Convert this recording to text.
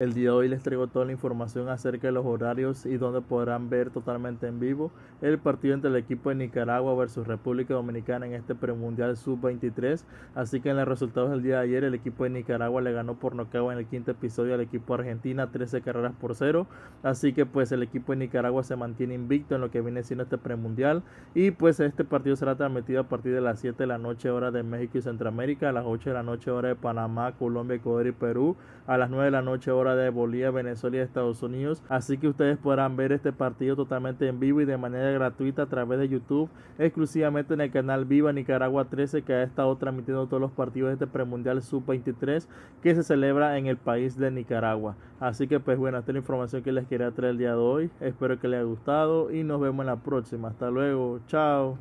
El día de hoy les traigo toda la información acerca de los horarios y donde podrán ver totalmente en vivo el partido entre el equipo de Nicaragua versus República Dominicana en este premundial sub-23. Así que en los resultados del día de ayer el equipo de Nicaragua le ganó por nocaut en el quinto episodio al equipo de Argentina 13 carreras por cero. Así que pues el equipo de Nicaragua se mantiene invicto en lo que viene siendo este premundial y pues este partido será transmitido a partir de las 7 de la noche hora de México y Centroamérica, a las 8 de la noche hora de Panamá, Colombia, Ecuador y Perú, a las 9 de la noche hora de Bolivia, Venezuela y Estados Unidos. Así que ustedes podrán ver este partido totalmente en vivo y de manera gratuita a través de YouTube, exclusivamente en el canal Viva Nicaragua 13 que ha estado transmitiendo todos los partidos de este premundial sub-23 que se celebra en el país de Nicaragua. Así que pues bueno, esta es la información que les quería traer el día de hoy. Espero que les haya gustado y nos vemos en la próxima. Hasta luego, chao.